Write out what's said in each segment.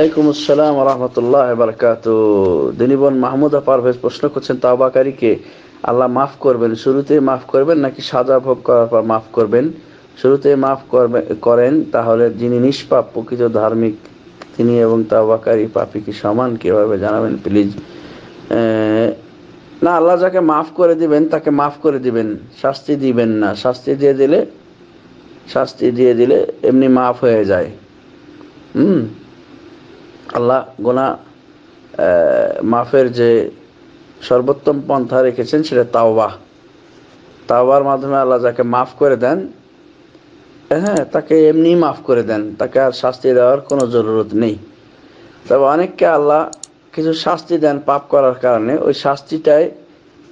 আসসালাম দিনীবন মাহমুদা পারভেজ প্রশ্ন করছেন আল্লাহ মাফ করবেন মাফ করবেন নাকি সাজা ভোগ করার পর মাফ করবেন মাফ করেন তাহলে যিনি নিষ্পাপ প্রকৃত ধার্মিক তিনি এবং তাওবাকারী পাপি কি সমান কীভাবে জানাবেন প্লিজ না আল্লাহ যাকে মাফ করে দিবেন তাকে মাফ করে দিবেন শাস্তি দিবেন না শাস্তি দিয়ে দিলে শাস্তি দিয়ে দিলে এমনি মাফ হয়ে যায় হুম আল্লাহ গোনা মাফের যে সর্বোত্তম পন্থা রেখেছেন সেটা তাওবাহ তাওবার মাধ্যমে আল্লাহ যাকে মাফ করে দেন হ্যাঁ তাকে এমনি মাফ করে দেন তাকে আর শাস্তি দেওয়ার কোনো জরুরত নেই তবে অনেককে আল্লাহ কিছু শাস্তি দেন পাপ করার কারণে ওই শাস্তিটাই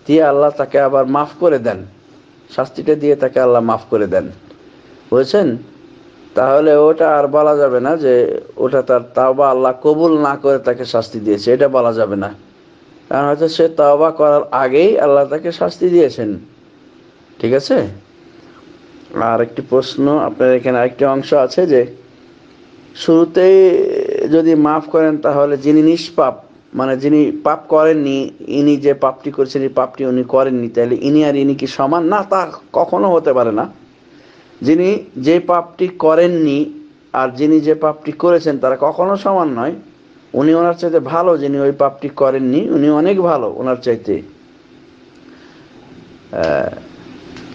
দিয়ে আল্লাহ তাকে আবার মাফ করে দেন শাস্তিটা দিয়ে তাকে আল্লাহ মাফ করে দেন বুঝেছেন তাহলে ওটা আর বলা যাবে না যে ওটা তার তাওবা আল্লাহ কবুল না করে তাকে শাস্তি দিয়েছে এটা বলা যাবে না কারণ হয়তো সে তাওবা করার আগেই আল্লাহ তাকে শাস্তি দিয়েছেন ঠিক আছে আর একটি প্রশ্ন আপনার এখানে আরেকটি অংশ আছে যে শুরুতেই যদি মাফ করেন তাহলে যিনি নিষ্পাপ মানে যিনি পাপ করেননি ইনি যে পাপটি করেছেন এই পাপটি উনি করেননি তাহলে ইনি আর ইনি কি সমান না তা কখনো হতে পারে না যিনি যে পাপটি করেননি আর যিনি যে পাপটি করেছেন তারা কখনো সমান নয় উনি ওনার চাইতে ভালো যিনি ওই পাপটি করেননি উনি অনেক ভালো ওনার চাইতে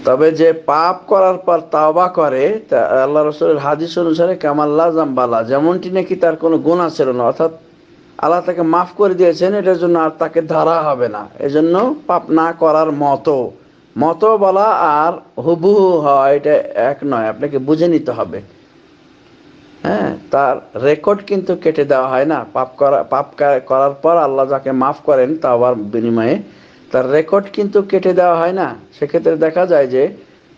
তবে যে পাপ করার পর তাওবা করে আল্লাহ রসুলের হাদিস অনুসারে কামাল্লা জাম্বালা যেমনটি নাকি তার কোনো গুণা ছিল না অর্থাৎ আল্লাহ তাকে মাফ করে দিয়েছেন এটার জন্য আর তাকে ধরা হবে না এজন্য পাপ না করার মতো মত বলা আর হুবহু হওয়া এটা এক নয় আপনাকে বুঝে নিতে হবে হ্যাঁ তার রেকর্ড কিন্তু কেটে দেওয়া হয় না পাপ করা পাপ করার পর আল্লাহ যাকে মাফ করেন তা আবার বিনিময়ে তার রেকর্ড কিন্তু কেটে দেওয়া হয় না সেক্ষেত্রে দেখা যায় যে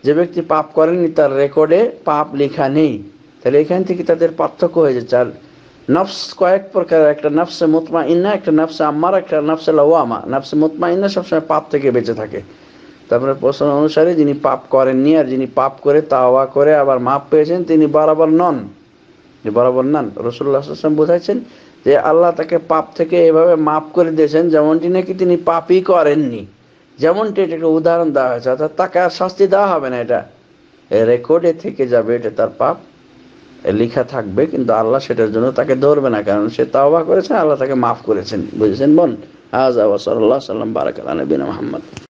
যে ব্যক্তি পাপ করেনি তার রেকর্ডে পাপ লেখা নেই তাহলে এখান থেকে তাদের পার্থক্য হয়ে যাচ্ছে আর নফস কয়েক প্রকারের একটা নফসে মুতমা ইন্না একটা নফসে আম্মার একটা নফসে লওয়ামা নফসে মুতমা ইন্না সবসময় পাপ থেকে বেঁচে থাকে তারপরে প্রশ্ন অনুসারে যিনি পাপ করেননি আর যিনি পাপ করে তাওয়া করে আবার মাপ পেয়েছেন তিনি বরাবর নন বরাবর নন রসুল্লাহাম বোঝাচ্ছেন যে আল্লাহ তাকে পাপ থেকে এভাবে মাপ করে দিয়েছেন যেমনটি নাকি তিনি পাপই করেননি যেমনটি এটা একটা উদাহরণ দেওয়া হয়েছে অর্থাৎ তাকে আর শাস্তি দেওয়া হবে না এটা রেকর্ডে থেকে যাবে এটা তার পাপ লেখা থাকবে কিন্তু আল্লাহ সেটার জন্য তাকে ধরবে না কারণ সে তাওবা করেছে আল্লাহ তাকে মাফ করেছেন বুঝেছেন বোন আজ আবাস আল্লাহ সাল্লাম বারাকাল নবীন মোহাম্মদ